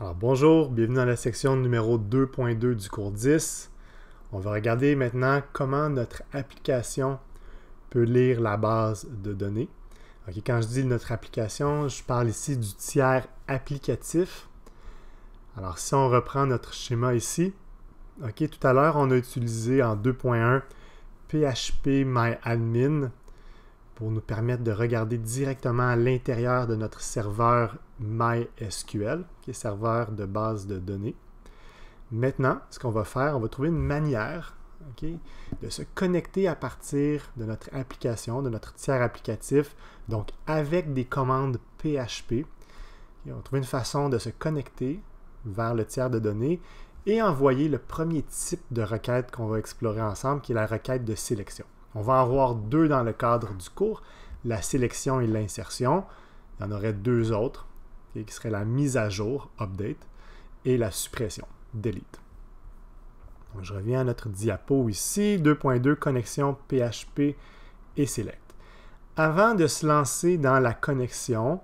Alors bonjour, bienvenue dans la section numéro 2.2 du cours 10. On va regarder maintenant comment notre application peut lire la base de données. quand je dis notre application, je parle ici du tiers applicatif. Alors si on reprend notre schéma ici, tout à l'heure on a utilisé en 2.1 PHP MyAdmin pour nous permettre de regarder directement à l'intérieur de notre serveur MySQL, qui est serveur de base de données. Maintenant, ce qu'on va faire, on va trouver une manière de se connecter à partir de notre application, de notre tiers applicatif, donc avec des commandes PHP. on va trouver une façon de se connecter vers le tiers de données et envoyer le premier type de requête qu'on va explorer ensemble, qui est la requête de sélection. On va en avoir deux dans le cadre du cours, la sélection et l'insertion. Il y en aurait deux autres, qui seraient la mise à jour, update, et la suppression, delete. je reviens à notre diapo ici, 2.2, connexion PHP et select. Avant de se lancer dans la connexion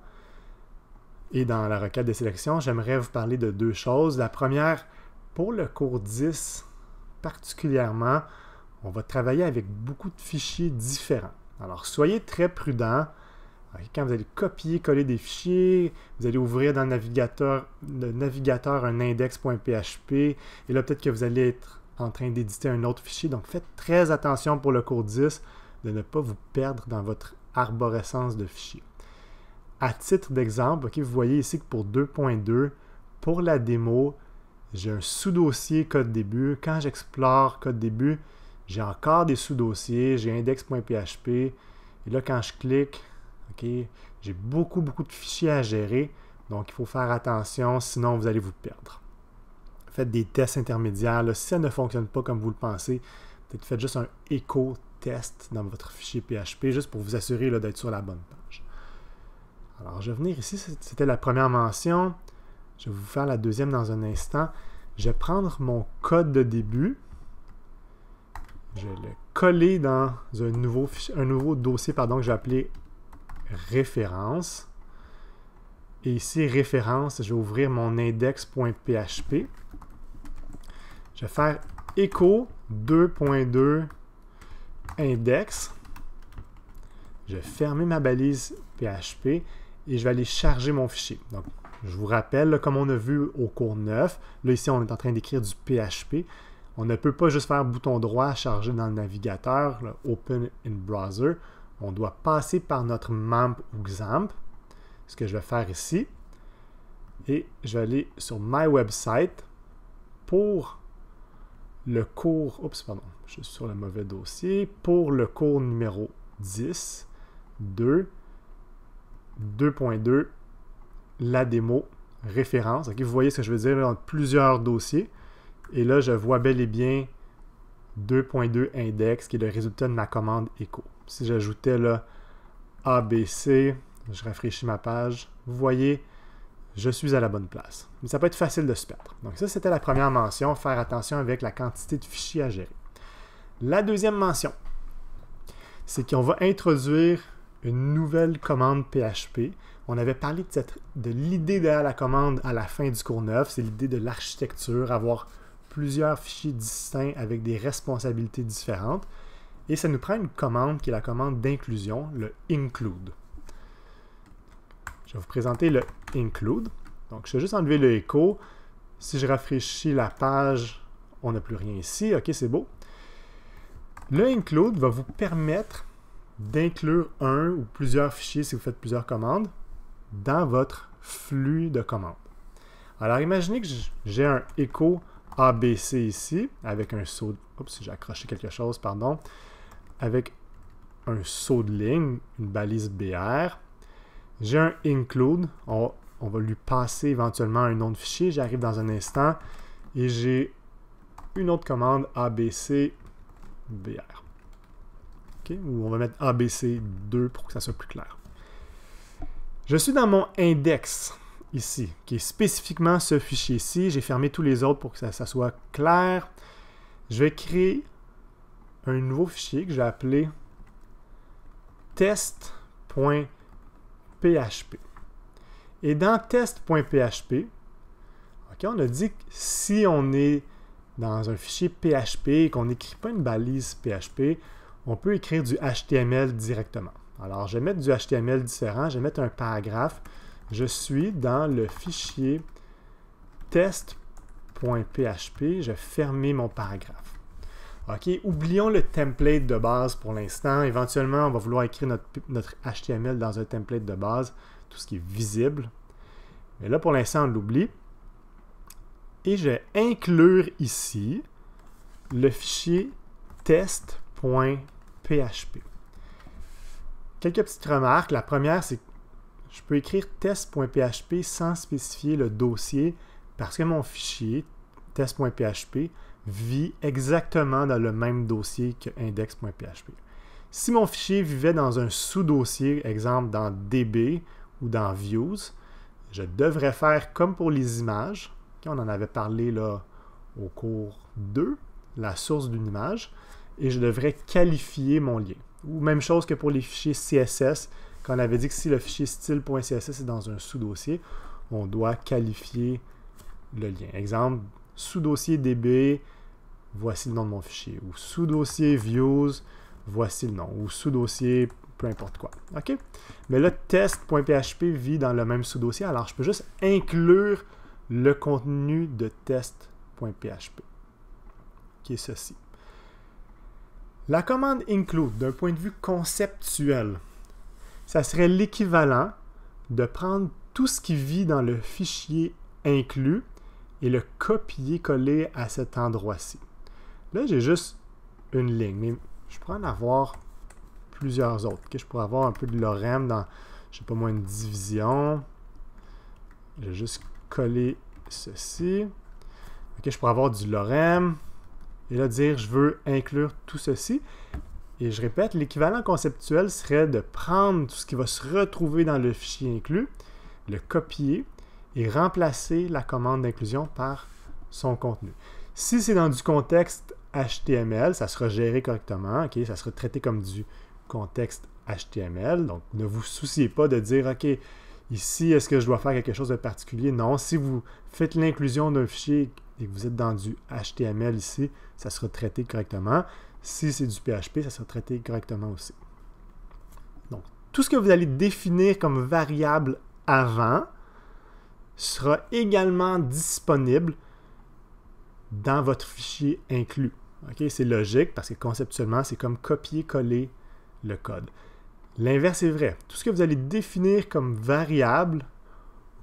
et dans la requête de sélection, j'aimerais vous parler de deux choses. La première, pour le cours 10 particulièrement, on va travailler avec beaucoup de fichiers différents. Alors, soyez très prudent. Quand vous allez copier-coller des fichiers, vous allez ouvrir dans le navigateur, un index.php et là, peut-être que vous allez être en train d'éditer un autre fichier. Donc, faites très attention pour le cours 10 de ne pas vous perdre dans votre arborescence de fichiers. À titre d'exemple, vous voyez ici que pour 2.2, pour la démo, j'ai un sous-dossier code début. Quand j'explore code début, j'ai encore des sous-dossiers, j'ai index.php. Et là, quand je clique, j'ai beaucoup, beaucoup de fichiers à gérer. Donc, il faut faire attention, sinon vous allez vous perdre. Faites des tests intermédiaires. si ça ne fonctionne pas comme vous le pensez, peut-être faites juste un éco test dans votre fichier PHP, juste pour vous assurer d'être sur la bonne page. Alors, je vais venir ici. C'était la première mention. Je vais vous faire la deuxième dans un instant. Je vais prendre mon code de début. Je vais le coller dans un nouveau, dossier pardon, que vais appeler « référence. Et ici, référence, je vais ouvrir mon index.php. Je vais faire echo 2.2 index. Je vais fermer ma balise PHP et je vais aller charger mon fichier. Donc, je vous rappelle, comme on a vu au cours 9, là ici on est en train d'écrire du PHP. On ne peut pas juste faire bouton droit charger dans le navigateur, Open in Browser. On doit passer par notre MAMP ou XAMPP, ce que je vais faire ici. Et je vais aller sur My Website pour le cours... Oups, pardon, je suis sur le mauvais dossier. Pour le cours numéro 10, 2, 2.2, la démo, référence. vous voyez ce que je veux dire, dans plusieurs dossiers. Et là, je vois bel et bien 2.2 index, qui est le résultat de ma commande écho. Si j'ajoutais là ABC, je rafraîchis ma page, vous voyez, je suis à la bonne place. Mais ça peut être facile de se perdre. Donc ça, c'était la première mention, faire attention avec la quantité de fichiers à gérer. La deuxième mention, c'est qu'on va introduire une nouvelle commande PHP. On avait parlé de, de l'idée derrière la commande à la fin du cours 9, c'est l'idée de l'architecture, avoir plusieurs fichiers distincts avec des responsabilités différentes. Et ça nous prend une commande qui est la commande d'inclusion, le include. Je vais vous présenter le include. Donc, je vais juste enlever le écho. Si je rafraîchis la page, on n'a plus rien ici. OK, c'est beau. Le include va vous permettre d'inclure un ou plusieurs fichiers, si vous faites plusieurs commandes, dans votre flux de commandes. Alors, imaginez que j'ai un écho ABC ici, avec un saut... j'ai accroché quelque chose, pardon. Avec un saut de ligne, une balise BR. J'ai un include, on, va lui passer éventuellement un nom de fichier, j'arrive dans un instant. Et j'ai une autre commande ABC BR. on va mettre ABC2 pour que ça soit plus clair. Je suis dans mon index ici, qui est spécifiquement ce fichier-ci. J'ai fermé tous les autres pour que ça, soit clair. Je vais créer un nouveau fichier que je vais appeler test.php. Et dans test.php, on a dit que si on est dans un fichier PHP et qu'on n'écrit pas une balise PHP, on peut écrire du HTML directement. Alors, je vais mettre du HTML différent, je vais mettre un paragraphe je suis dans le fichier test.php. Je fermais mon paragraphe. OK, oublions le template de base pour l'instant. Éventuellement, on va vouloir écrire notre, HTML dans un template de base, tout ce qui est visible. Mais là, pour l'instant, on l'oublie. Et je vais inclure ici le fichier test.php. Quelques petites remarques. La première, c'est je peux écrire test.php sans spécifier le dossier parce que mon fichier test.php vit exactement dans le même dossier que index.php. Si mon fichier vivait dans un sous-dossier, exemple dans DB ou dans Views, je devrais faire comme pour les images. on en avait parlé là au cours 2, la source d'une image, et je devrais qualifier mon lien. Ou même chose que pour les fichiers CSS, quand on avait dit que si le fichier style.css est dans un sous-dossier, on doit qualifier le lien. Exemple, sous-dossier db, voici le nom de mon fichier. Ou sous-dossier views, voici le nom. Ou sous-dossier peu importe quoi. OK? Mais le test.php vit dans le même sous-dossier, alors je peux juste inclure le contenu de test.php, qui est ceci. La commande include, d'un point de vue conceptuel, ça serait l'équivalent de prendre tout ce qui vit dans le fichier inclus et le copier-coller à cet endroit-ci. Là, j'ai juste une ligne, mais je pourrais en avoir plusieurs autres. Je pourrais avoir un peu de lorem dans, je sais pas moi, une division. Je vais juste coller ceci. je pourrais avoir du lorem. Et là, dire je veux inclure tout ceci. Et je répète, l'équivalent conceptuel serait de prendre tout ce qui va se retrouver dans le fichier inclus, le copier et remplacer la commande d'inclusion par son contenu. Si c'est dans du contexte HTML, ça sera géré correctement, ok, ça sera traité comme du contexte HTML. Donc, ne vous souciez pas de dire, OK, ici, est-ce que je dois faire quelque chose de particulier? Non, si vous faites l'inclusion d'un fichier et que vous êtes dans du HTML ici, ça sera traité correctement. Si c'est du PHP, ça sera traité correctement aussi. Donc, tout ce que vous allez définir comme variable avant sera également disponible dans votre fichier inclus. C'est logique parce que conceptuellement, c'est comme copier-coller le code. L'inverse est vrai. Tout ce que vous allez définir comme variable,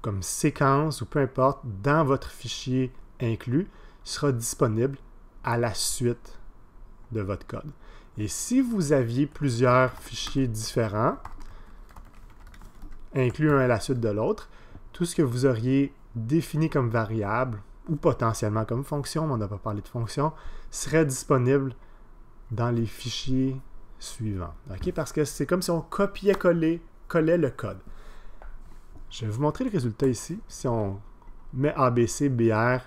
comme séquence ou peu importe, dans votre fichier inclus, sera disponible à la suite de votre code. Et si vous aviez plusieurs fichiers différents, inclus un à la suite de l'autre, tout ce que vous auriez défini comme variable ou potentiellement comme fonction, mais on n'a pas parlé de fonction, serait disponible dans les fichiers suivants. Parce que c'est comme si on copiait-collait collait le code. Je vais vous montrer le résultat ici. Si on met ABC, BR,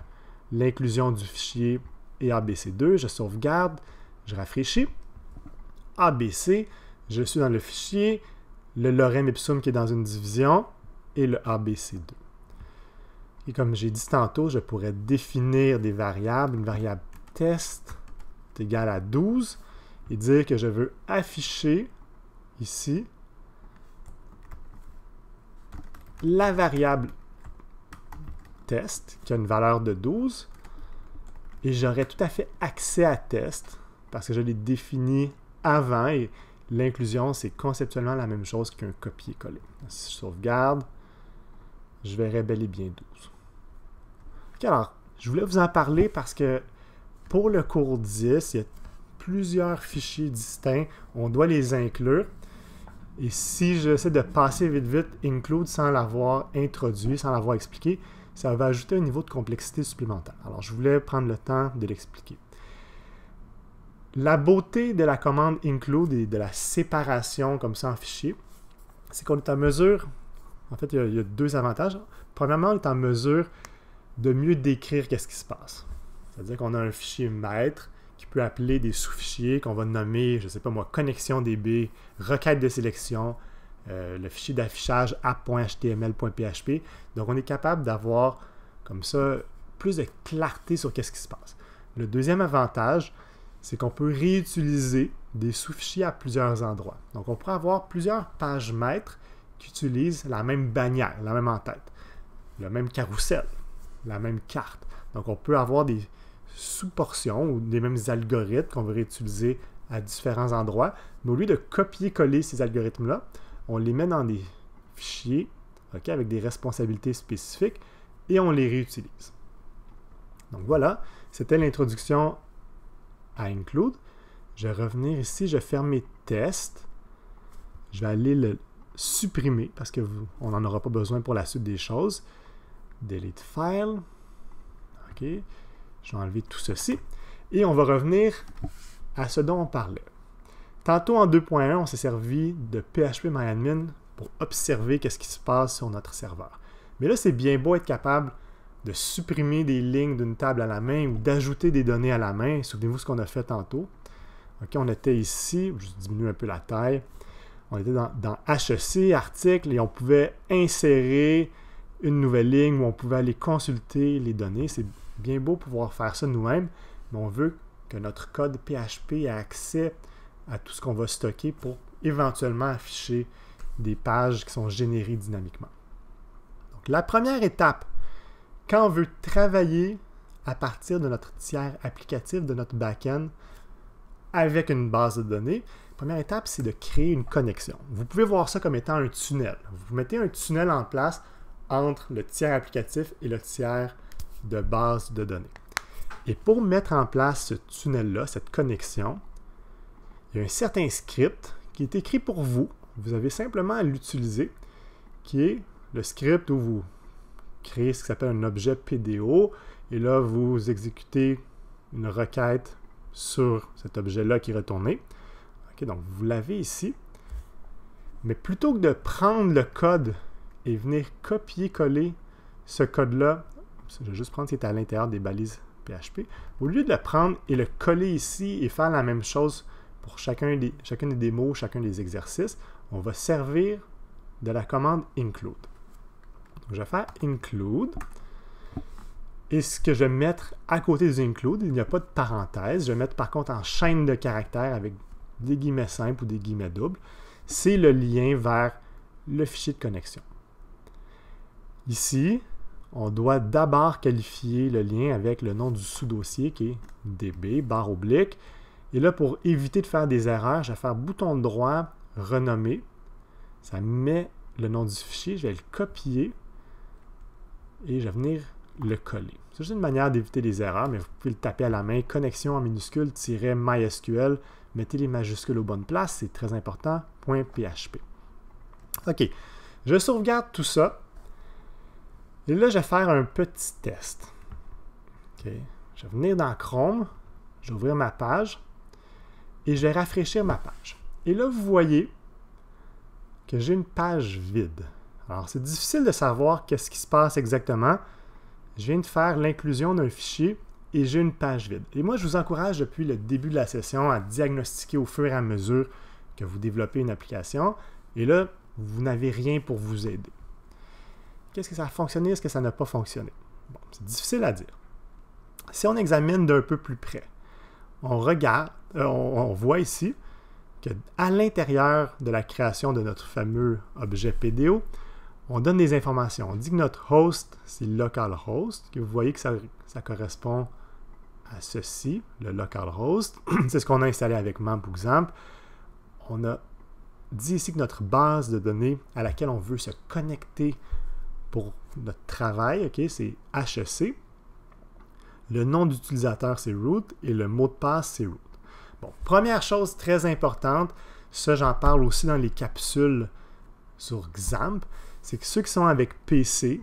l'inclusion du fichier et ABC2, je sauvegarde. Je rafraîchis. ABC, je suis dans le fichier, le lorem ipsum qui est dans une division et le ABC2. Et comme j'ai dit tantôt, je pourrais définir des variables. Une variable test est égale à 12 et dire que je veux afficher ici la variable test qui a une valeur de 12 et j'aurai tout à fait accès à test parce que je l'ai défini avant et l'inclusion, c'est conceptuellement la même chose qu'un copier-coller. Si je sauvegarde, je verrai bel et bien 12. alors, je voulais vous en parler parce que pour le cours 10, il y a plusieurs fichiers distincts. On doit les inclure. Et si j'essaie de passer vite vite include sans l'avoir introduit, sans l'avoir expliqué, ça va ajouter un niveau de complexité supplémentaire. Alors, je voulais prendre le temps de l'expliquer. La beauté de la commande include et de la séparation comme ça en fichier, c'est qu'on est en mesure, en fait, il y, a, deux avantages. Premièrement, on est en mesure de mieux décrire qu'est-ce qui se passe. C'est-à-dire qu'on a un fichier maître qui peut appeler des sous-fichiers qu'on va nommer, je ne sais pas moi, connexion DB, requête de sélection, euh, le fichier d'affichage app.html.php. Donc, on est capable d'avoir comme ça plus de clarté sur qu'est-ce qui se passe. Le deuxième avantage, c'est qu'on peut réutiliser des sous-fichiers à plusieurs endroits. Donc, on pourrait avoir plusieurs pages maîtres qui utilisent la même bannière, la même en-tête, le même carrousel, la même carte. Donc, on peut avoir des sous-portions ou des mêmes algorithmes qu'on veut réutiliser à différents endroits. Mais au lieu de copier-coller ces algorithmes-là, on les met dans des fichiers ok avec des responsabilités spécifiques et on les réutilise. Donc voilà, c'était l'introduction à Include. Je vais revenir ici, je ferme mes tests. Je vais aller le supprimer parce que on n'en aura pas besoin pour la suite des choses. Delete file. OK. Je vais enlever tout ceci. Et on va revenir à ce dont on parlait. Tantôt en 2.1, on s'est servi de PHP MyAdmin pour observer qu'est-ce qui se passe sur notre serveur. Mais là, c'est bien beau être capable de supprimer des lignes d'une table à la main ou d'ajouter des données à la main. Souvenez-vous ce qu'on a fait tantôt. on était ici, je diminue un peu la taille. On était dans, dans HEC, article, et on pouvait insérer une nouvelle ligne où on pouvait aller consulter les données. C'est bien beau pouvoir faire ça nous-mêmes, mais on veut que notre code PHP ait accès à tout ce qu'on va stocker pour éventuellement afficher des pages qui sont générées dynamiquement. Donc, la première étape quand on veut travailler à partir de notre tiers applicatif, de notre back-end, avec une base de données, la première étape, c'est de créer une connexion. Vous pouvez voir ça comme étant un tunnel. Vous mettez un tunnel en place entre le tiers applicatif et le tiers de base de données. Et pour mettre en place ce tunnel-là, cette connexion, il y a un certain script qui est écrit pour vous. Vous avez simplement à l'utiliser, qui est le script où vous créer ce qui s'appelle un objet PDO. Et là, vous exécutez une requête sur cet objet-là qui est retourné. donc vous l'avez ici. Mais plutôt que de prendre le code et venir copier-coller ce code-là, je vais juste prendre ce qui est à l'intérieur des balises PHP, au lieu de le prendre et le coller ici et faire la même chose pour chacun des, chacune des démos, chacun des exercices, on va servir de la commande include je vais faire include. Et ce que je vais mettre à côté du include, il n'y a pas de parenthèse. Je vais mettre par contre en chaîne de caractères avec des guillemets simples ou des guillemets doubles. C'est le lien vers le fichier de connexion. Ici, on doit d'abord qualifier le lien avec le nom du sous-dossier qui est db, barre oblique. Et là, pour éviter de faire des erreurs, je vais faire bouton droit, renommer. Ça met le nom du fichier, je vais le copier et je vais venir le coller. C'est juste une manière d'éviter les erreurs, mais vous pouvez le taper à la main. Connexion en minuscule MySQL. Mettez les majuscules aux bonnes places, c'est très important. Point .php. OK. Je sauvegarde tout ça. Et là, je vais faire un petit test. OK. Je vais venir dans Chrome. Je vais ouvrir ma page. Et je vais rafraîchir ma page. Et là, vous voyez que j'ai une page vide. Alors, c'est difficile de savoir qu'est-ce qui se passe exactement. Je viens de faire l'inclusion d'un fichier et j'ai une page vide. Et moi, je vous encourage depuis le début de la session à diagnostiquer au fur et à mesure que vous développez une application. Et là, vous n'avez rien pour vous aider. Qu'est-ce que ça a fonctionné, est-ce que ça n'a pas fonctionné? c'est difficile à dire. Si on examine d'un peu plus près, on regarde, euh, on, voit ici que à l'intérieur de la création de notre fameux objet PDO, on donne des informations. On dit que notre host, c'est localhost, que vous voyez que ça, correspond à ceci, le localhost. c'est ce qu'on a installé avec MAMP, exemple. On a dit ici que notre base de données à laquelle on veut se connecter pour notre travail, c'est HEC. Le nom d'utilisateur, c'est root, et le mot de passe, c'est root. Bon, première chose très importante, ça j'en parle aussi dans les capsules sur XAMPP, c'est que ceux qui sont avec PC,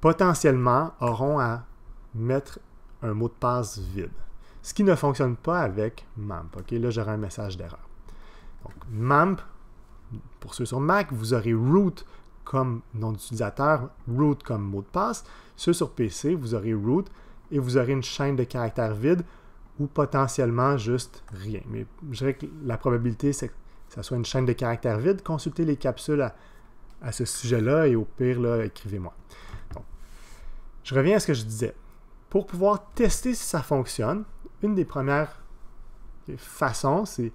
potentiellement, auront à mettre un mot de passe vide. Ce qui ne fonctionne pas avec MAMP. là, j'aurai un message d'erreur. Donc, MAMP, pour ceux sur Mac, vous aurez root comme nom d'utilisateur, root comme mot de passe. Ceux sur PC, vous aurez root et vous aurez une chaîne de caractères vide ou potentiellement juste rien. Mais je dirais que la probabilité, c'est que ce soit une chaîne de caractères vide. Consultez les capsules à, à ce sujet-là et au pire, écrivez-moi. je reviens à ce que je disais. Pour pouvoir tester si ça fonctionne, une des premières façons, c'est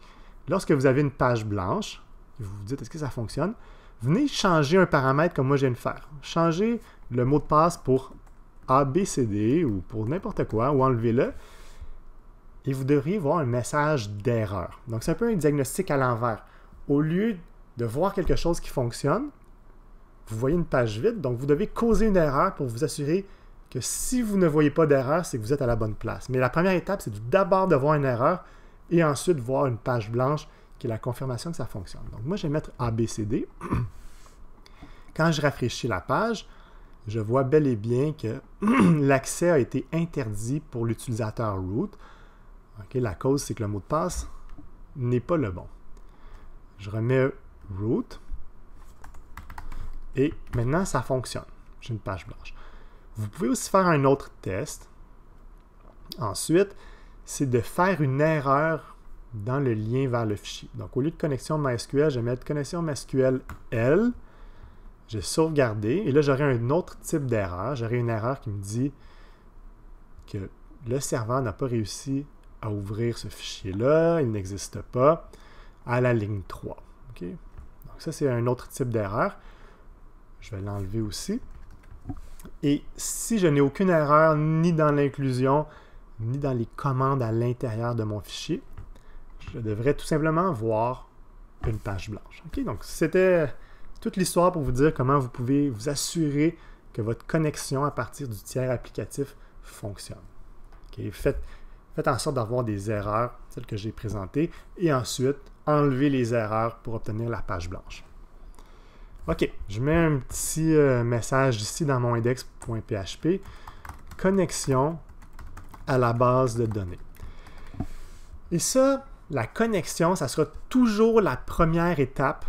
lorsque vous avez une page blanche, vous vous dites est-ce que ça fonctionne, venez changer un paramètre comme moi je viens de faire. Changez le mot de passe pour ABCD ou pour n'importe quoi, ou enlevez-le, et vous devriez voir un message d'erreur. Donc c'est un peu un diagnostic à l'envers. Au lieu de voir quelque chose qui fonctionne, vous voyez une page vide, donc vous devez causer une erreur pour vous assurer que si vous ne voyez pas d'erreur, c'est que vous êtes à la bonne place. Mais la première étape, c'est d'abord de voir une erreur et ensuite voir une page blanche qui est la confirmation que ça fonctionne. Donc moi, je vais mettre ABCD. Quand je rafraîchis la page, je vois bel et bien que l'accès a été interdit pour l'utilisateur root. la cause, c'est que le mot de passe n'est pas le bon. Je remets root. Et maintenant, ça fonctionne. J'ai une page blanche. Vous pouvez aussi faire un autre test. Ensuite, c'est de faire une erreur dans le lien vers le fichier. Donc, au lieu de connexion MySQL, je vais mettre connexion MySQL L. Je sauvegarde. Et là, j'aurai un autre type d'erreur. J'aurai une erreur qui me dit que le serveur n'a pas réussi à ouvrir ce fichier-là. Il n'existe pas à la ligne 3. Donc, ça, c'est un autre type d'erreur. Je vais l'enlever aussi. Et si je n'ai aucune erreur ni dans l'inclusion, ni dans les commandes à l'intérieur de mon fichier, je devrais tout simplement voir une page blanche. Donc, c'était toute l'histoire pour vous dire comment vous pouvez vous assurer que votre connexion à partir du tiers applicatif fonctionne. Faites, faites en sorte d'avoir des erreurs, celles que j'ai présentées, et ensuite, enlevez les erreurs pour obtenir la page blanche. OK, je mets un petit euh, message ici dans mon index.php. Connexion à la base de données. Et ça, la connexion, ça sera toujours la première étape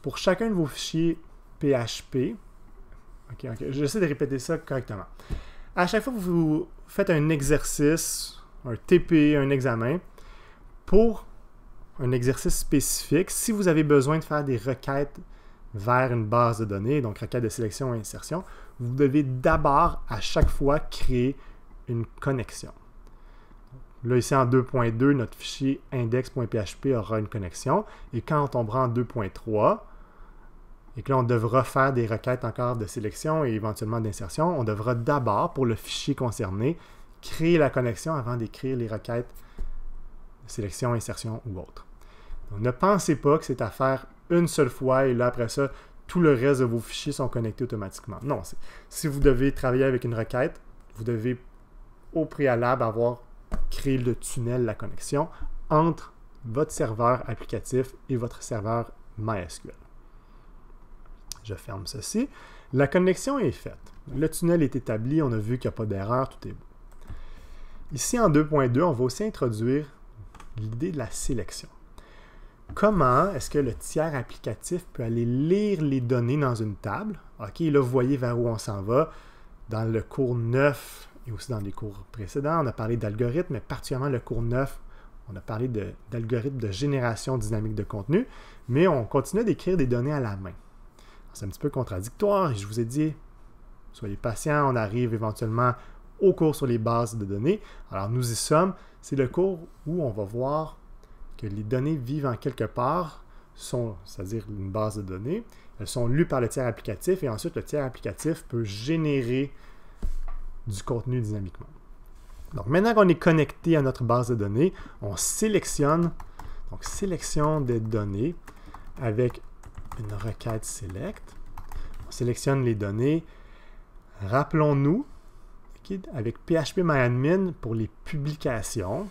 pour chacun de vos fichiers PHP. OK, OK, j'essaie de répéter ça correctement. À chaque fois que vous faites un exercice, un TP, un examen, pour un exercice spécifique, si vous avez besoin de faire des requêtes vers une base de données, donc requête de sélection et insertion, vous devez d'abord à chaque fois créer une connexion. Là, ici en 2.2, notre fichier index.php aura une connexion. Et quand on tombera en 2.3, et que là, on devra faire des requêtes encore de sélection et éventuellement d'insertion, on devra d'abord, pour le fichier concerné, créer la connexion avant d'écrire les requêtes de sélection, insertion ou autre. ne pensez pas que cette affaire une seule fois et là, après ça, tout le reste de vos fichiers sont connectés automatiquement. Non, si vous devez travailler avec une requête, vous devez au préalable avoir créé le tunnel, la connexion entre votre serveur applicatif et votre serveur MySQL. Je ferme ceci. La connexion est faite. Le tunnel est établi, on a vu qu'il n'y a pas d'erreur, tout est bon. Ici, en 2.2, on va aussi introduire l'idée de la sélection comment est-ce que le tiers applicatif peut aller lire les données dans une table. OK, là, vous voyez vers où on s'en va. Dans le cours 9 et aussi dans les cours précédents, on a parlé d'algorithmes, mais particulièrement le cours 9, on a parlé d'algorithmes de, génération dynamique de contenu, mais on continue d'écrire des données à la main. C'est un petit peu contradictoire et je vous ai dit, soyez patients, on arrive éventuellement au cours sur les bases de données. Alors nous y sommes, c'est le cours où on va voir les données vivent en quelque part, sont, c'est-à-dire une base de données, elles sont lues par le tiers applicatif et ensuite le tiers applicatif peut générer du contenu dynamiquement. Donc maintenant qu'on est connecté à notre base de données, on sélectionne, donc sélection des données avec une requête select. On sélectionne les données. Rappelons-nous avec PHP MyAdmin pour les publications.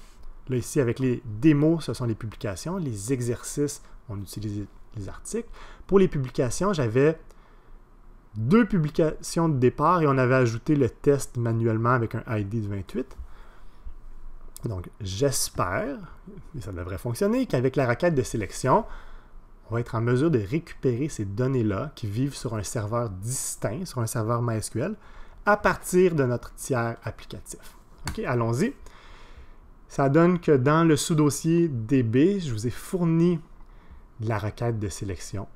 Là, ici, avec les démos, ce sont les publications. Les exercices, on utilise les articles. Pour les publications, j'avais deux publications de départ et on avait ajouté le test manuellement avec un ID de 28. Donc, j'espère, et ça devrait fonctionner, qu'avec la raquette de sélection, on va être en mesure de récupérer ces données-là qui vivent sur un serveur distinct, sur un serveur MySQL, à partir de notre tiers applicatif. OK, allons-y. Ça donne que dans le sous-dossier DB, je vous ai fourni la requête de sélection.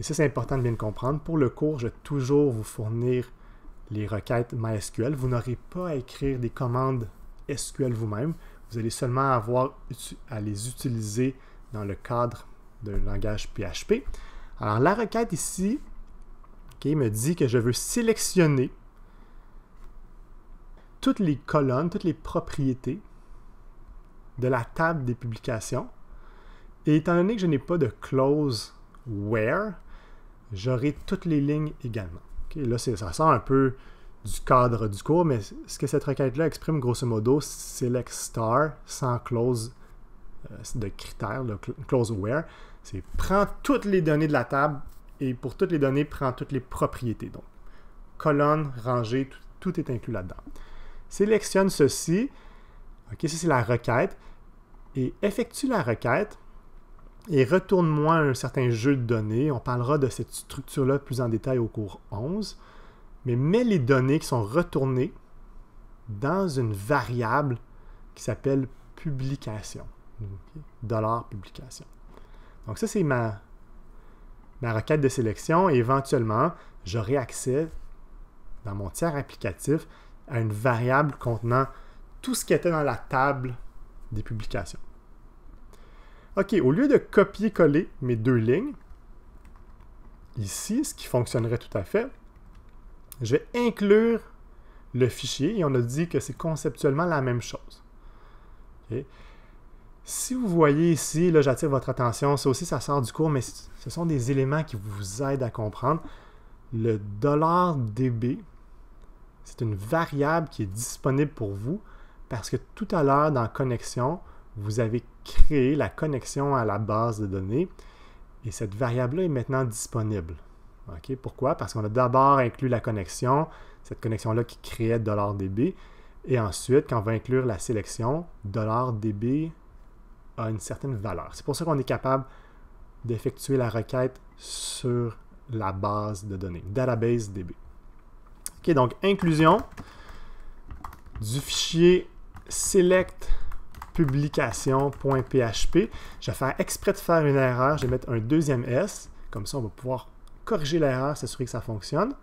Et ça, c'est important de bien le comprendre. Pour le cours, je vais toujours vous fournir les requêtes MySQL. Vous n'aurez pas à écrire des commandes SQL vous-même. Vous allez seulement avoir à les utiliser dans le cadre d'un langage PHP. Alors, la requête ici me dit que je veux sélectionner toutes les colonnes, toutes les propriétés de la table des publications. Et étant donné que je n'ai pas de clause « where, j'aurai toutes les lignes également. là, ça sort un peu du cadre du cours, mais ce que cette requête-là exprime grosso modo, select star sans clause euh, de critère, le close where, c'est prends toutes les données de la table et pour toutes les données, prends toutes les propriétés. Donc, colonne, rangée, tout est inclus là-dedans. Sélectionne ceci OK, ça, c'est la requête. Et effectue la requête et retourne-moi un certain jeu de données. On parlera de cette structure-là plus en détail au cours 11. Mais mets les données qui sont retournées dans une variable qui s'appelle publication. Dollar publication. Donc ça, c'est ma, ma requête de sélection. Et éventuellement, j'aurai accès dans mon tiers applicatif à une variable contenant tout ce qui était dans la table des publications. OK, au lieu de copier-coller mes deux lignes, ici, ce qui fonctionnerait tout à fait, je vais inclure le fichier et on a dit que c'est conceptuellement la même chose. Si vous voyez ici, là j'attire votre attention, ça aussi ça sort du cours, mais ce sont des éléments qui vous aident à comprendre. Le $db, c'est une variable qui est disponible pour vous parce que tout à l'heure, dans connexion, vous avez créé la connexion à la base de données et cette variable-là est maintenant disponible. Pourquoi? Parce qu'on a d'abord inclus la connexion, cette connexion-là qui créait $db, et ensuite, quand on va inclure la sélection, $db a une certaine valeur. C'est pour ça qu'on est capable d'effectuer la requête sur la base de données, database DB. OK, donc inclusion du fichier select publication.php. Je vais faire exprès de faire une erreur, je vais mettre un deuxième S, comme ça on va pouvoir corriger l'erreur, s'assurer que ça fonctionne.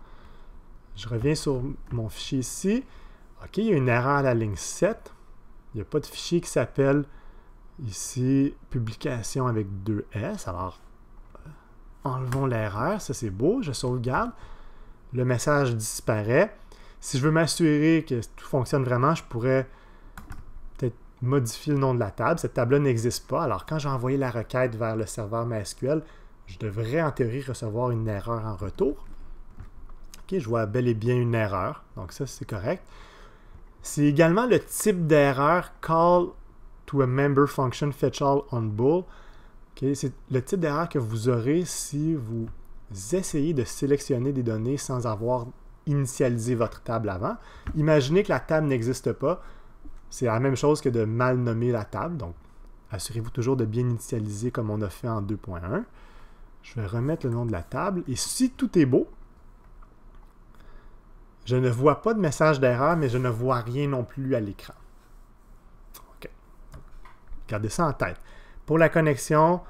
Je reviens sur mon fichier ici. OK, il y a une erreur à la ligne 7. Il n'y a pas de fichier qui s'appelle ici publication avec deux S. Alors, euh, enlevons l'erreur, ça c'est beau, je sauvegarde. Le message disparaît. Si je veux m'assurer que tout fonctionne vraiment, je pourrais modifier le nom de la table. Cette table-là n'existe pas. Alors, quand j'ai envoyé la requête vers le serveur MySQL, je devrais en théorie recevoir une erreur en retour. je vois bel et bien une erreur. Donc, ça, c'est correct. C'est également le type d'erreur call to a member function fetch all on bool. c'est le type d'erreur que vous aurez si vous essayez de sélectionner des données sans avoir initialisé votre table avant. Imaginez que la table n'existe pas. C'est la même chose que de mal nommer la table, donc assurez-vous toujours de bien initialiser comme on a fait en 2.1. Je vais remettre le nom de la table, et si tout est beau, je ne vois pas de message d'erreur, mais je ne vois rien non plus à l'écran. OK. Gardez ça en tête. Pour la connexion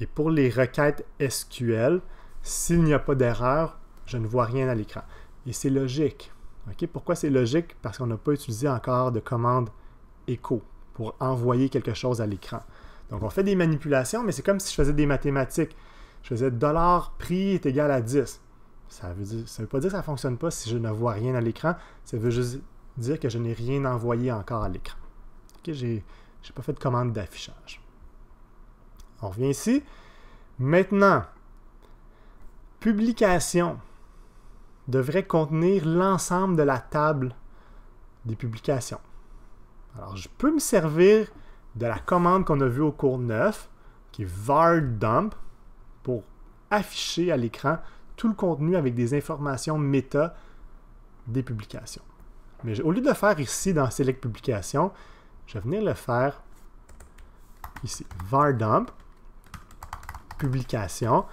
et pour les requêtes SQL, s'il n'y a pas d'erreur, je ne vois rien à l'écran. Et c'est logique. Pourquoi c'est logique? Parce qu'on n'a pas utilisé encore de commande écho pour envoyer quelque chose à l'écran. Donc on fait des manipulations, mais c'est comme si je faisais des mathématiques. Je faisais dollar prix est égal à 10. Ça veut, veut pas dire que ça ne fonctionne pas si je ne vois rien à l'écran. Ça veut juste dire que je n'ai rien envoyé encore à l'écran. Je n'ai pas fait de commande d'affichage. On revient ici. Maintenant, publication devrait contenir l'ensemble de la table des publications. Alors, je peux me servir de la commande qu'on a vue au cours 9, qui est var dump, pour afficher à l'écran tout le contenu avec des informations méta des publications. Mais au lieu de le faire ici dans Select Publication, je vais venir le faire ici, var dump, publication.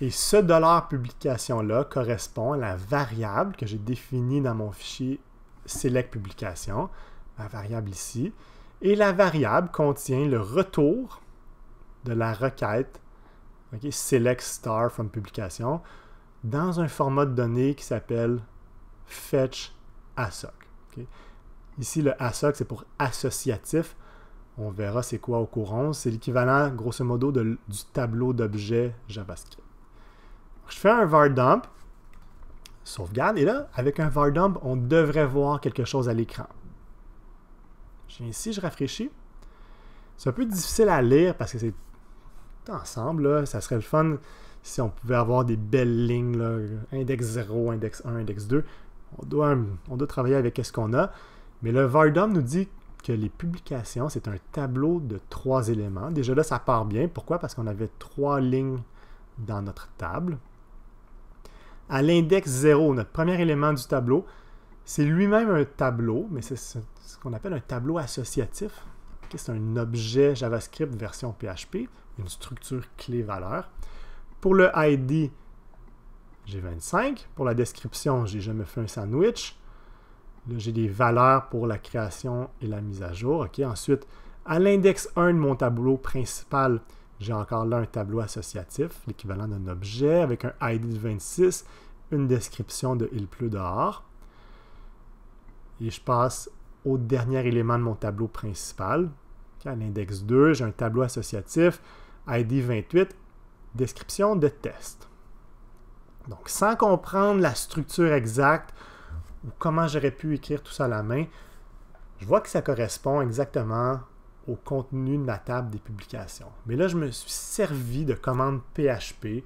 Et ce dollar publication-là correspond à la variable que j'ai définie dans mon fichier select publication, ma variable ici. Et la variable contient le retour de la requête okay, select star from publication dans un format de données qui s'appelle fetch assoc. Ici, le assoc, c'est pour associatif. On verra c'est quoi au courant. C'est l'équivalent, grosso modo, du tableau d'objets JavaScript. Je fais un var dump, sauvegarde, et là, avec un var dump, on devrait voir quelque chose à l'écran. Ici, je rafraîchis. C'est un peu difficile à lire parce que c'est tout ensemble. Là, ça serait le fun si on pouvait avoir des belles lignes, index 0, index 1, index 2. On doit, travailler avec ce qu'on a. Mais le var dump » nous dit que les publications, c'est un tableau de trois éléments. Déjà là, ça part bien. Pourquoi? Parce qu'on avait trois lignes dans notre table à l'index 0, notre premier élément du tableau. C'est lui-même un tableau, mais c'est ce, qu'on appelle un tableau associatif. c'est un objet JavaScript version PHP, une structure clé-valeur. Pour le ID, j'ai 25. Pour la description, j'ai jamais fait un sandwich. Là, j'ai des valeurs pour la création et la mise à jour. ensuite, à l'index 1 de mon tableau principal, j'ai encore là un tableau associatif, l'équivalent d'un objet, avec un ID de 26, une description de Il pleut dehors. Et je passe au dernier élément de mon tableau principal. À l'index 2, j'ai un tableau associatif, ID 28, description de test. Donc, sans comprendre la structure exacte ou comment j'aurais pu écrire tout ça à la main, je vois que ça correspond exactement au contenu de la table des publications. Mais là, je me suis servi de commande PHP,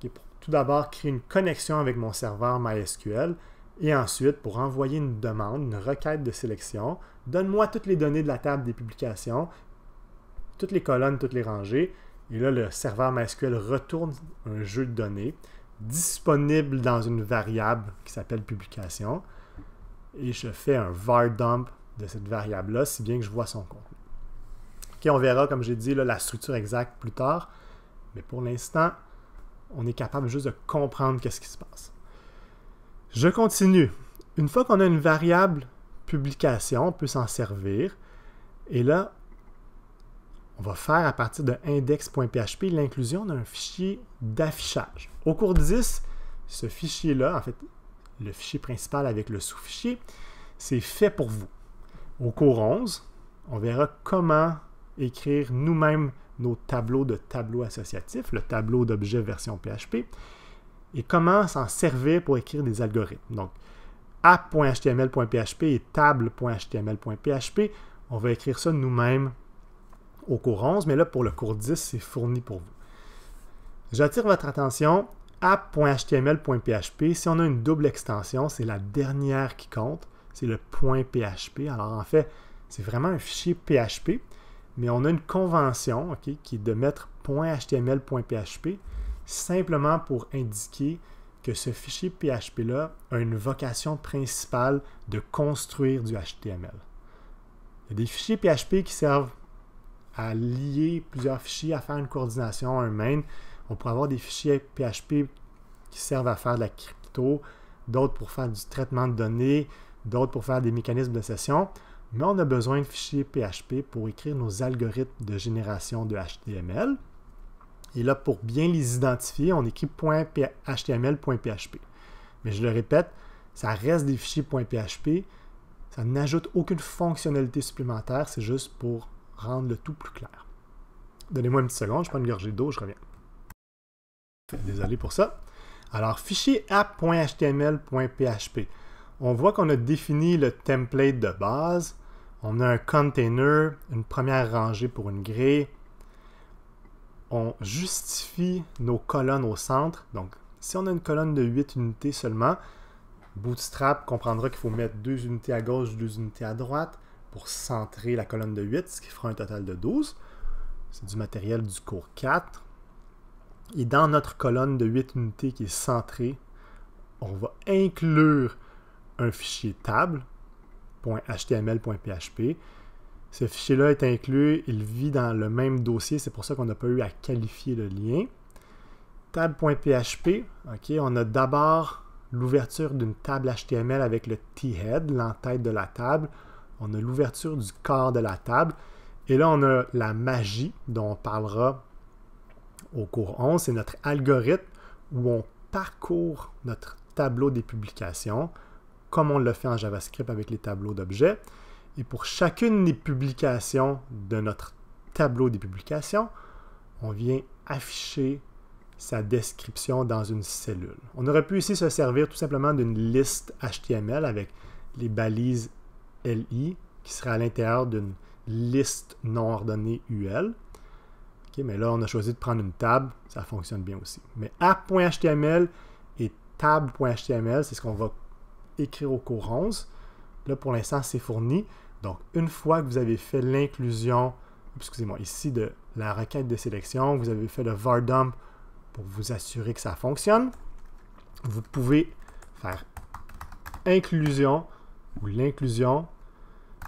qui pour tout d'abord créer une connexion avec mon serveur MySQL, et ensuite, pour envoyer une demande, une requête de sélection, donne-moi toutes les données de la table des publications, toutes les colonnes, toutes les rangées, et là, le serveur MySQL retourne un jeu de données disponible dans une variable qui s'appelle publication, et je fais un var dump de cette variable-là, si bien que je vois son contenu on verra, comme j'ai dit, la structure exacte plus tard. Mais pour l'instant, on est capable juste de comprendre qu'est-ce qui se passe. Je continue. Une fois qu'on a une variable publication, on peut s'en servir. Et là, on va faire à partir de index.php l'inclusion d'un fichier d'affichage. Au cours 10, ce fichier-là, en fait, le fichier principal avec le sous-fichier, c'est fait pour vous. Au cours 11, on verra comment écrire nous-mêmes nos tableaux de tableaux associatifs, le tableau d'objets version PHP, et comment s'en servir pour écrire des algorithmes. Donc, app.html.php et table.html.php, on va écrire ça nous-mêmes au cours 11, mais là, pour le cours 10, c'est fourni pour vous. J'attire votre attention, app.html.php, si on a une double extension, c'est la dernière qui compte, c'est le .php. Alors en fait, c'est vraiment un fichier PHP mais on a une convention qui est de mettre .html.php simplement pour indiquer que ce fichier PHP-là a une vocation principale de construire du HTML. Il y a des fichiers PHP qui servent à lier plusieurs fichiers, à faire une coordination, un main. On pourrait avoir des fichiers PHP qui servent à faire de la crypto, d'autres pour faire du traitement de données, d'autres pour faire des mécanismes de session mais on a besoin de fichiers PHP pour écrire nos algorithmes de génération de HTML. Et là, pour bien les identifier, on écrit .html.php. Mais je le répète, ça reste des fichiers .php, ça n'ajoute aucune fonctionnalité supplémentaire, c'est juste pour rendre le tout plus clair. Donnez-moi une petite seconde, je prends une gorgée d'eau, je reviens. Désolé pour ça. Alors, fichier app.html.php on voit qu'on a défini le template de base. On a un container, une première rangée pour une grille. On justifie nos colonnes au centre. Donc, si on a une colonne de 8 unités seulement, Bootstrap comprendra qu'il faut mettre deux unités à gauche, deux unités à droite pour centrer la colonne de 8, ce qui fera un total de 12. C'est du matériel du cours 4. Et dans notre colonne de 8 unités qui est centrée, on va inclure un fichier table.html.php. Ce fichier-là est inclus, il vit dans le même dossier, c'est pour ça qu'on n'a pas eu à qualifier le lien. Table.php, ok, on a d'abord l'ouverture d'une table HTML avec le T-head, l'entête de la table. On a l'ouverture du corps de la table. Et là, on a la magie dont on parlera au cours 11. C'est notre algorithme où on parcourt notre tableau des publications comme on le fait en JavaScript avec les tableaux d'objets. Et pour chacune des publications de notre tableau des publications, on vient afficher sa description dans une cellule. On aurait pu ici se servir tout simplement d'une liste HTML avec les balises LI qui seraient à l'intérieur d'une liste non ordonnée UL. mais là, on a choisi de prendre une table, ça fonctionne bien aussi. Mais app.html et table.html, c'est ce qu'on va écrire au cours 11. Là, pour l'instant, c'est fourni. Donc, une fois que vous avez fait l'inclusion, excusez-moi, ici de la requête de sélection, vous avez fait le var dump pour vous assurer que ça fonctionne. Vous pouvez faire inclusion ou l'inclusion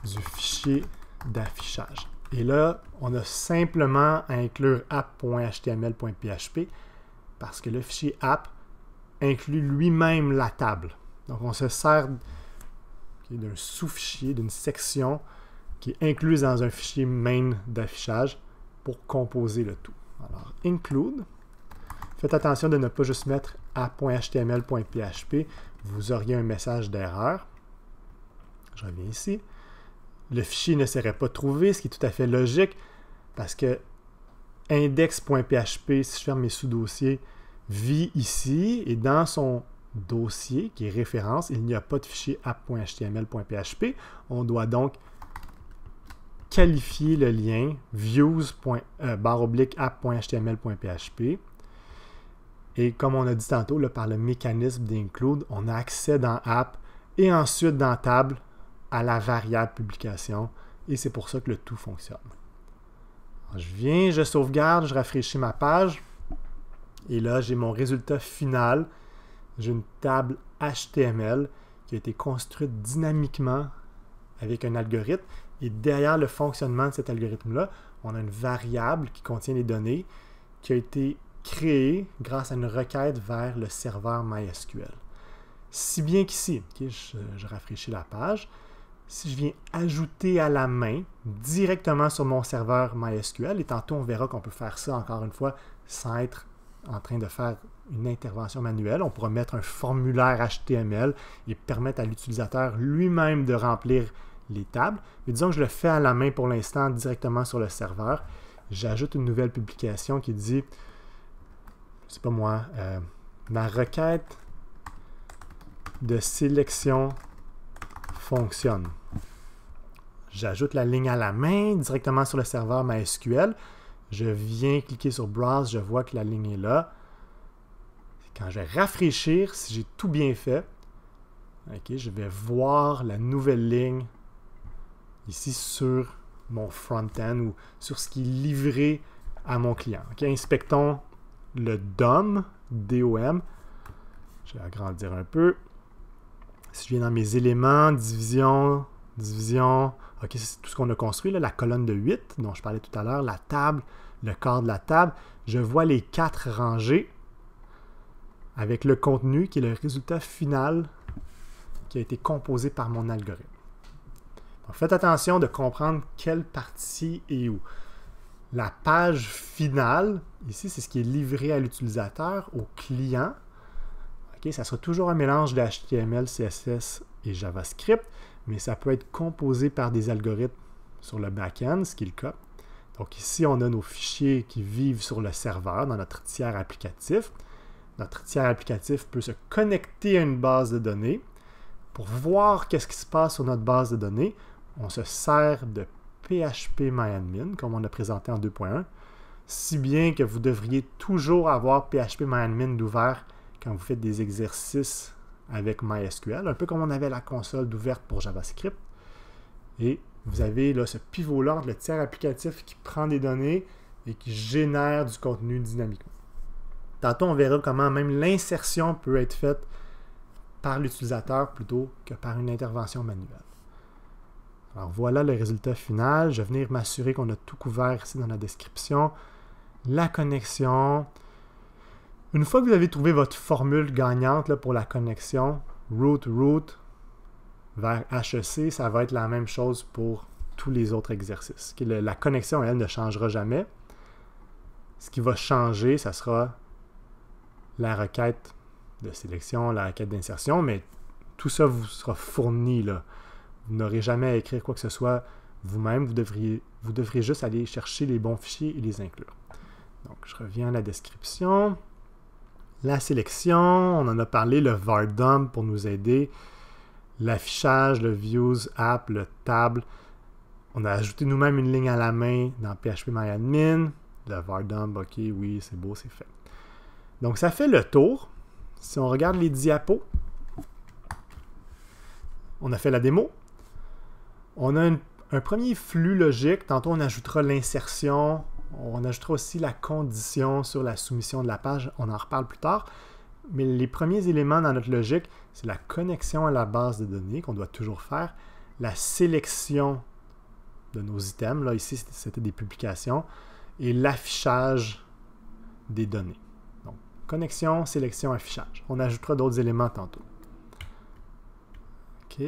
du fichier d'affichage. Et là, on a simplement à inclure app.html.php parce que le fichier app inclut lui-même la table. Donc on se sert d'un sous-fichier, d'une section qui est incluse dans un fichier main d'affichage pour composer le tout. Alors, include. Faites attention de ne pas juste mettre a.html.php. Vous auriez un message d'erreur. Je reviens ici. Le fichier ne serait pas trouvé, ce qui est tout à fait logique parce que index.php, si je ferme mes sous-dossiers, vit ici et dans son dossier qui est référence. Il n'y a pas de fichier app.html.php. On doit donc qualifier le lien views. Euh, app.html.php. Et comme on a dit tantôt, par le mécanisme d'include, on a accès dans app et ensuite dans table à la variable publication. Et c'est pour ça que le tout fonctionne. je viens, je sauvegarde, je rafraîchis ma page. Et là, j'ai mon résultat final j'ai une table HTML qui a été construite dynamiquement avec un algorithme. Et derrière le fonctionnement de cet algorithme-là, on a une variable qui contient les données qui a été créée grâce à une requête vers le serveur MySQL. Si bien qu'ici, je rafraîchis la page, si je viens ajouter à la main directement sur mon serveur MySQL, et tantôt on verra qu'on peut faire ça encore une fois sans être en train de faire une intervention manuelle. On pourra mettre un formulaire HTML et permettre à l'utilisateur lui-même de remplir les tables. Mais disons que je le fais à la main pour l'instant directement sur le serveur. J'ajoute une nouvelle publication qui dit, c'est pas moi, euh, ma requête de sélection fonctionne. J'ajoute la ligne à la main directement sur le serveur MySQL. Je viens cliquer sur Browse, je vois que la ligne est là. Quand je vais rafraîchir, si j'ai tout bien fait, je vais voir la nouvelle ligne ici sur mon front-end ou sur ce qui est livré à mon client. inspectons le DOM, DOM. Je vais agrandir un peu. Si je viens dans mes éléments, division, division, OK, c'est tout ce qu'on a construit, la colonne de 8 dont je parlais tout à l'heure, la table, le corps de la table. Je vois les quatre rangées avec le contenu qui est le résultat final qui a été composé par mon algorithme. faites attention de comprendre quelle partie est où. La page finale, ici, c'est ce qui est livré à l'utilisateur, au client. ça sera toujours un mélange de HTML, CSS et JavaScript, mais ça peut être composé par des algorithmes sur le back-end, ce qui est le cas. Donc ici, on a nos fichiers qui vivent sur le serveur, dans notre tiers applicatif. Notre tiers applicatif peut se connecter à une base de données. Pour voir qu'est-ce qui se passe sur notre base de données, on se sert de PHP MyAdmin, comme on a présenté en 2.1, si bien que vous devriez toujours avoir PHP MyAdmin d'ouvert quand vous faites des exercices avec MySQL, un peu comme on avait la console d'ouverte pour JavaScript. Et vous avez là ce pivot-là le tiers applicatif qui prend des données et qui génère du contenu dynamiquement. Tantôt, on verra comment même l'insertion peut être faite par l'utilisateur plutôt que par une intervention manuelle. Alors voilà le résultat final. Je vais venir m'assurer qu'on a tout couvert ici dans la description. La connexion, une fois que vous avez trouvé votre formule gagnante pour la connexion, root, root vers HEC, ça va être la même chose pour tous les autres exercices. la connexion, elle, ne changera jamais. Ce qui va changer, ça sera la requête de sélection, la requête d'insertion, mais tout ça vous sera fourni. Vous n'aurez jamais à écrire quoi que ce soit vous-même. Vous devriez, vous devriez juste aller chercher les bons fichiers et les inclure. Donc, je reviens à la description la sélection, on en a parlé, le var pour nous aider, l'affichage, le views app, le table. On a ajouté nous-mêmes une ligne à la main dans PHP MyAdmin. Le var ok, oui, c'est beau, c'est fait. Donc ça fait le tour. Si on regarde les diapos, on a fait la démo. On a un premier flux logique. Tantôt, on ajoutera l'insertion, on ajoutera aussi la condition sur la soumission de la page, on en reparle plus tard. Mais les premiers éléments dans notre logique, c'est la connexion à la base de données qu'on doit toujours faire, la sélection de nos items, là ici c'était des publications, et l'affichage des données. Donc, connexion, sélection, affichage. On ajoutera d'autres éléments tantôt. OK.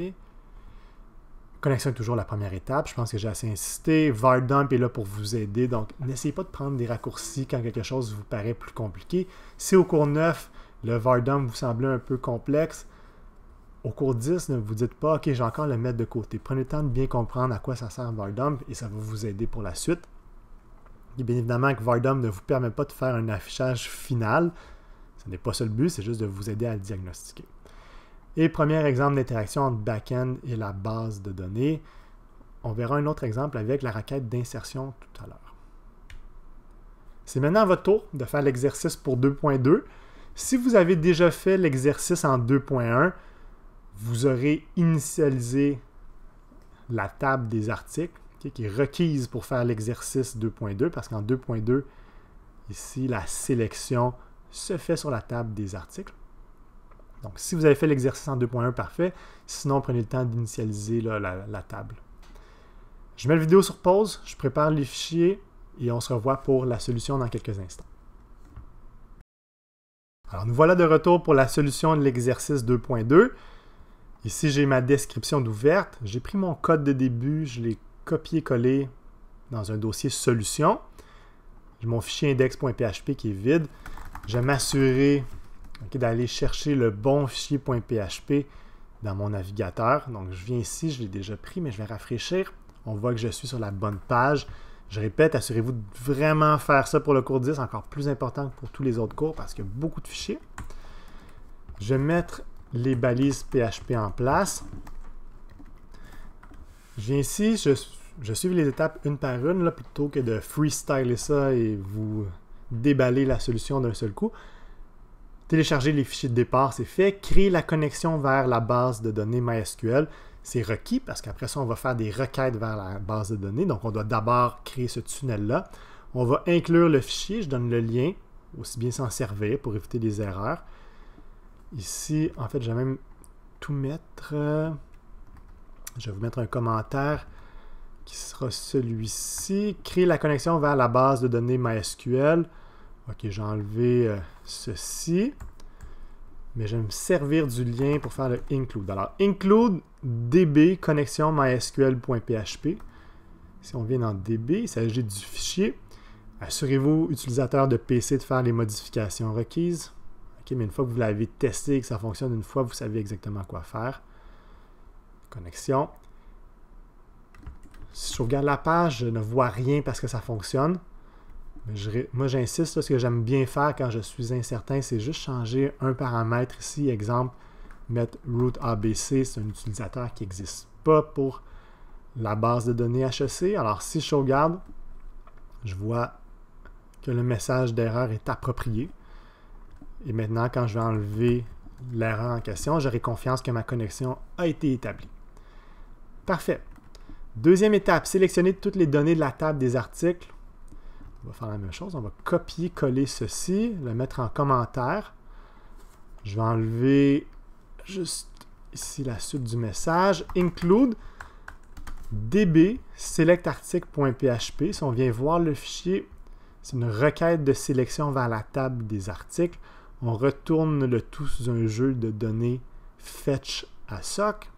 Connexion est toujours la première étape. Je pense que j'ai assez insisté. Vardump est là pour vous aider. Donc, n'essayez pas de prendre des raccourcis quand quelque chose vous paraît plus compliqué. Si au cours 9, le Vardump vous semblait un peu complexe, au cours 10, ne vous dites pas, OK, j'ai encore le mettre de côté. Prenez le temps de bien comprendre à quoi ça sert Vardump et ça va vous aider pour la suite. Et bien évidemment que Vardump ne vous permet pas de faire un affichage final. Ce n'est pas ça le but, c'est juste de vous aider à le diagnostiquer. Et premier exemple d'interaction entre back-end et la base de données. On verra un autre exemple avec la raquette d'insertion tout à l'heure. C'est maintenant votre tour de faire l'exercice pour 2.2. Si vous avez déjà fait l'exercice en 2.1, vous aurez initialisé la table des articles qui est requise pour faire l'exercice 2.2 parce qu'en 2.2, ici, la sélection se fait sur la table des articles. Donc, si vous avez fait l'exercice en 2.1, parfait. Sinon, prenez le temps d'initialiser la, table. Je mets la vidéo sur pause, je prépare les fichiers et on se revoit pour la solution dans quelques instants. Alors, nous voilà de retour pour la solution de l'exercice 2.2. Ici, j'ai ma description d'ouverte. J'ai pris mon code de début, je l'ai copié-collé dans un dossier solution. J'ai mon fichier index.php qui est vide. Je vais m'assurer d'aller chercher le bon fichier.php dans mon navigateur. Donc, je viens ici, je l'ai déjà pris, mais je vais rafraîchir. On voit que je suis sur la bonne page. Je répète, assurez-vous de vraiment faire ça pour le cours 10, encore plus important que pour tous les autres cours parce qu'il y a beaucoup de fichiers. Je vais mettre les balises PHP en place. Je viens ici, je, je suis les étapes une par une plutôt que de freestyler ça et vous déballer la solution d'un seul coup. Télécharger les fichiers de départ, c'est fait. Créer la connexion vers la base de données MySQL, c'est requis parce qu'après ça, on va faire des requêtes vers la base de données. Donc, on doit d'abord créer ce tunnel-là. On va inclure le fichier. Je donne le lien, aussi bien s'en servir pour éviter des erreurs. Ici, en fait, je vais même tout mettre. Je vais vous mettre un commentaire qui sera celui-ci. Créer la connexion vers la base de données MySQL. Ok, j'ai enlevé euh, ceci. Mais je vais me servir du lien pour faire le include. Alors, include db connexion mysql.php. Si on vient dans db, il s'agit du fichier. Assurez-vous, utilisateur de PC, de faire les modifications requises. OK, mais une fois que vous l'avez testé et que ça fonctionne, une fois, vous savez exactement quoi faire. Connexion. Si je regarde la page, je ne vois rien parce que ça fonctionne moi, j'insiste, ce que j'aime bien faire quand je suis incertain, c'est juste changer un paramètre ici. Exemple, mettre root ABC, c'est un utilisateur qui n'existe pas pour la base de données HEC. Alors, si je regarde, je vois que le message d'erreur est approprié. Et maintenant, quand je vais enlever l'erreur en question, j'aurai confiance que ma connexion a été établie. Parfait. Deuxième étape, sélectionner toutes les données de la table des articles on va faire la même chose. On va copier-coller ceci, le mettre en commentaire. Je vais enlever juste ici la suite du message. Include db selectarticle.php. Si on vient voir le fichier, c'est une requête de sélection vers la table des articles. On retourne le tout sous un jeu de données fetch à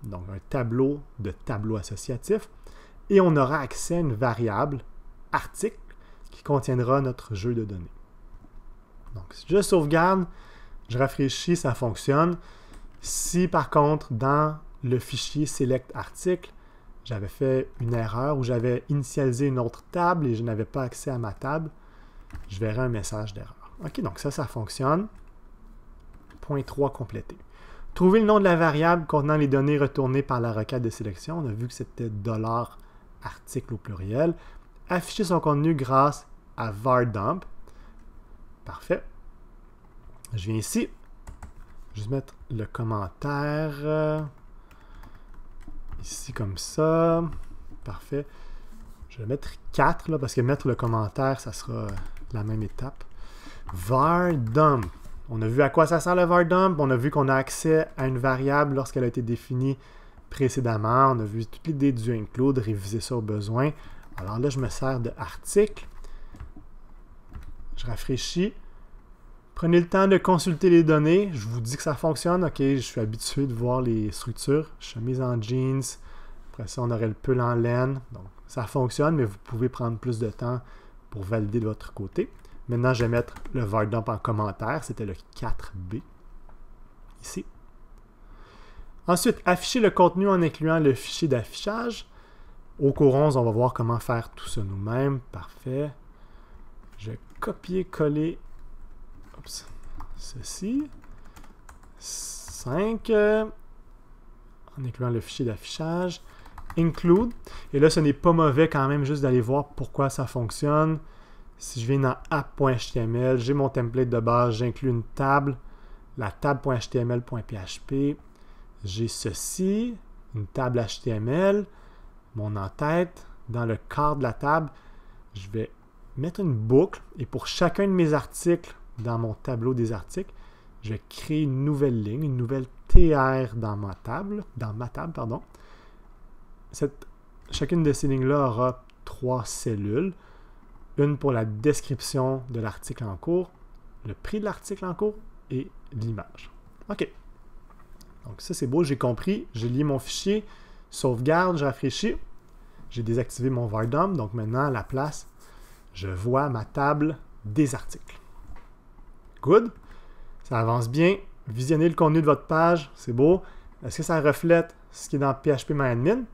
donc un tableau de tableau associatif. Et on aura accès à une variable article qui contiendra notre jeu de données. Donc, si je sauvegarde, je rafraîchis, ça fonctionne. Si par contre, dans le fichier Select Article, j'avais fait une erreur ou j'avais initialisé une autre table et je n'avais pas accès à ma table, je verrai un message d'erreur. OK, donc ça, ça fonctionne. Point 3 complété. Trouver le nom de la variable contenant les données retournées par la requête de sélection. On a vu que c'était $article au pluriel afficher son contenu grâce à Vardump. Parfait. Je viens ici. Je vais mettre le commentaire euh, ici comme ça. Parfait. Je vais mettre 4 parce que mettre le commentaire, ça sera la même étape. VARDUMP. On a vu à quoi ça sert le VARDUMP. On a vu qu'on a accès à une variable lorsqu'elle a été définie précédemment. On a vu toute l'idée du include, réviser ça au besoin. Alors là, je me sers de article. Je rafraîchis. Prenez le temps de consulter les données. Je vous dis que ça fonctionne. OK, je suis habitué de voir les structures. Chemise en jeans. Après ça, on aurait le pull en laine. Donc, ça fonctionne, mais vous pouvez prendre plus de temps pour valider de votre côté. Maintenant, je vais mettre le dump en commentaire. C'était le 4B. Ici. Ensuite, afficher le contenu en incluant le fichier d'affichage. Au courant, on va voir comment faire tout ça nous-mêmes. Parfait. Je vais copier-coller ceci. 5. Euh, en incluant le fichier d'affichage. Include. Et là, ce n'est pas mauvais quand même juste d'aller voir pourquoi ça fonctionne. Si je viens dans app.html, j'ai mon template de base, j'inclus une table, la table.html.php. J'ai ceci, une table HTML mon en-tête, dans le quart de la table, je vais mettre une boucle et pour chacun de mes articles dans mon tableau des articles, je vais créer une nouvelle ligne, une nouvelle TR dans ma table, dans ma table, pardon. chacune de ces lignes-là aura trois cellules. Une pour la description de l'article en cours, le prix de l'article en cours et l'image. OK. Donc ça, c'est beau, j'ai compris. Je lis mon fichier. Sauvegarde, je rafraîchis. J'ai désactivé mon Vardom, donc maintenant, à la place, je vois ma table des articles. Good. Ça avance bien. Visionnez le contenu de votre page, c'est beau. Est-ce que ça reflète ce qui est dans PHP MyAdmin?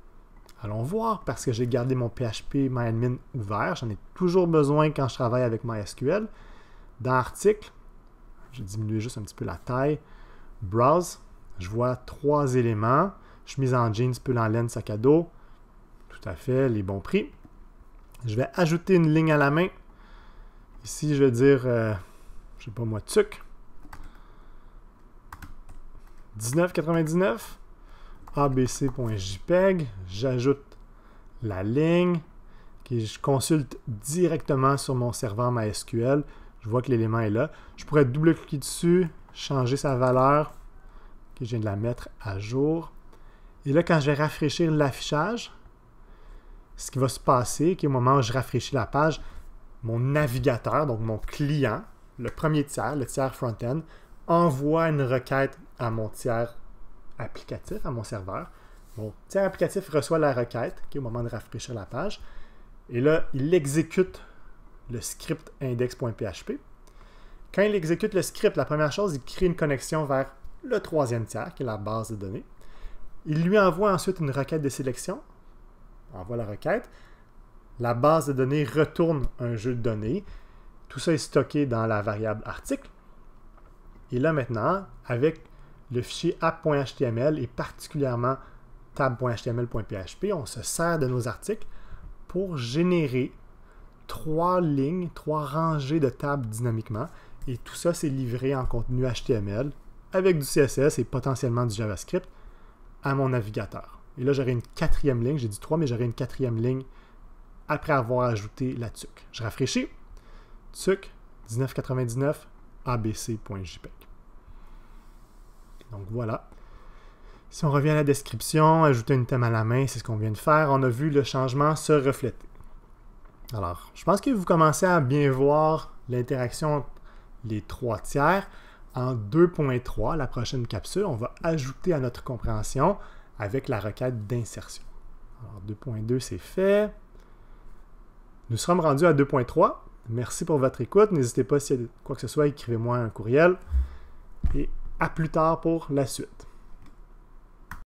Allons voir, parce que j'ai gardé mon PHP MyAdmin ouvert. J'en ai toujours besoin quand je travaille avec MySQL. Dans je j'ai diminué juste un petit peu la taille. Browse, je vois trois éléments mise en jeans, pull en laine, sac à dos. Tout à fait, les bons prix. Je vais ajouter une ligne à la main. Ici, je vais dire, euh, je sais pas moi, tuc. 19,99. abc.jpeg. J'ajoute la ligne que je consulte directement sur mon serveur MySQL. Je vois que l'élément est là. Je pourrais double-cliquer dessus, changer sa valeur. que je viens de la mettre à jour. Et là, quand je vais rafraîchir l'affichage, ce qui va se passer, c'est okay, au moment où je rafraîchis la page, mon navigateur, donc mon client, le premier tiers, le tiers front-end, envoie une requête à mon tiers applicatif, à mon serveur. Mon tiers applicatif reçoit la requête est au moment de rafraîchir la page. Et là, il exécute le script index.php. Quand il exécute le script, la première chose, il crée une connexion vers le troisième tiers, qui est la base de données. Il lui envoie ensuite une requête de sélection. On envoie la requête. La base de données retourne un jeu de données. Tout ça est stocké dans la variable article. Et là maintenant, avec le fichier app.html et particulièrement tab.html.php, on se sert de nos articles pour générer trois lignes, trois rangées de tables dynamiquement. Et tout ça, c'est livré en contenu HTML avec du CSS et potentiellement du JavaScript mon navigateur. Et là, j'aurai une quatrième ligne. J'ai dit 3, mais j'aurai une quatrième ligne après avoir ajouté la TUC. Je rafraîchis. TUC 1999 abc.jpeg. Donc voilà. Si on revient à la description, ajouter une thème à la main, c'est ce qu'on vient de faire. On a vu le changement se refléter. Alors, je pense que vous commencez à bien voir l'interaction les trois tiers. En 2.3, la prochaine capsule, on va ajouter à notre compréhension avec la requête d'insertion. Alors 2.2, c'est fait. Nous sommes rendus à 2.3. Merci pour votre écoute. N'hésitez pas, s'il y a quoi que ce soit, écrivez-moi un courriel. Et à plus tard pour la suite.